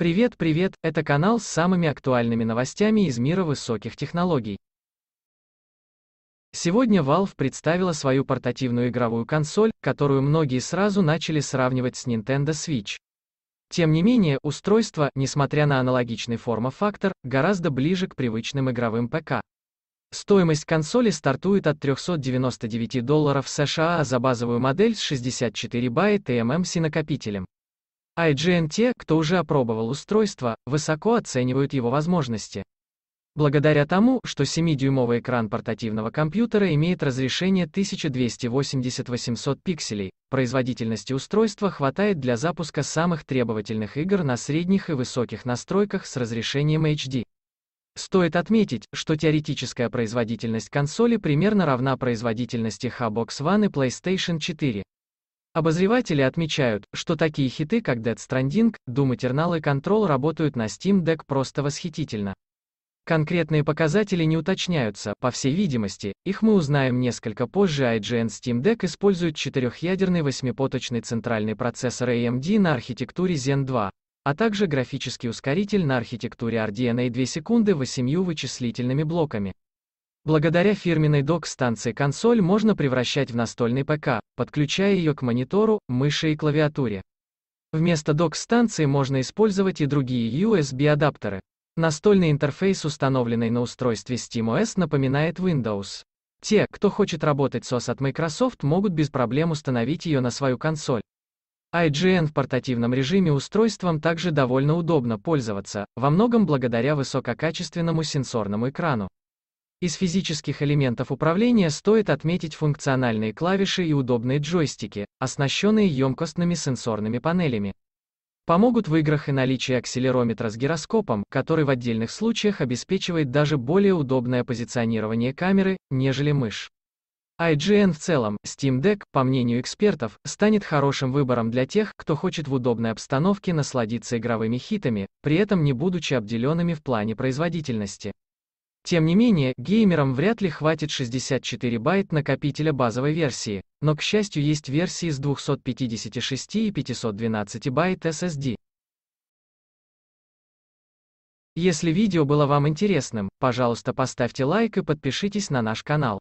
Привет, привет, это канал с самыми актуальными новостями из мира высоких технологий. Сегодня Valve представила свою портативную игровую консоль, которую многие сразу начали сравнивать с Nintendo Switch. Тем не менее, устройство, несмотря на аналогичный форма-фактор, гораздо ближе к привычным игровым ПК. Стоимость консоли стартует от 399 долларов США за базовую модель с 64 байт и ММС накопителем. IGN а те, кто уже опробовал устройство, высоко оценивают его возможности. Благодаря тому, что 7-дюймовый экран портативного компьютера имеет разрешение 1280-800 пикселей, производительности устройства хватает для запуска самых требовательных игр на средних и высоких настройках с разрешением HD. Стоит отметить, что теоретическая производительность консоли примерно равна производительности Xbox One и PlayStation 4. Обозреватели отмечают, что такие хиты, как Dead Stranding, Doom Eternal и Control работают на Steam Deck просто восхитительно. Конкретные показатели не уточняются, по всей видимости, их мы узнаем несколько позже. А IGN Steam Deck использует четырехъядерный восьмипоточный центральный процессор AMD на архитектуре Zen 2, а также графический ускоритель на архитектуре RDNA 2 секунды восемью вычислительными блоками. Благодаря фирменной док-станции консоль можно превращать в настольный ПК, подключая ее к монитору, мыши и клавиатуре. Вместо док-станции можно использовать и другие USB-адаптеры. Настольный интерфейс, установленный на устройстве SteamOS, напоминает Windows. Те, кто хочет работать с OS от Microsoft, могут без проблем установить ее на свою консоль. IGN в портативном режиме устройством также довольно удобно пользоваться, во многом благодаря высококачественному сенсорному экрану. Из физических элементов управления стоит отметить функциональные клавиши и удобные джойстики, оснащенные емкостными сенсорными панелями. Помогут в играх и наличие акселерометра с гироскопом, который в отдельных случаях обеспечивает даже более удобное позиционирование камеры, нежели мышь. IGN в целом, Steam Deck, по мнению экспертов, станет хорошим выбором для тех, кто хочет в удобной обстановке насладиться игровыми хитами, при этом не будучи обделенными в плане производительности. Тем не менее, геймерам вряд ли хватит 64 байт накопителя базовой версии, но, к счастью, есть версии с 256 и 512 байт SSD. Если видео было вам интересным, пожалуйста поставьте лайк и подпишитесь на наш канал.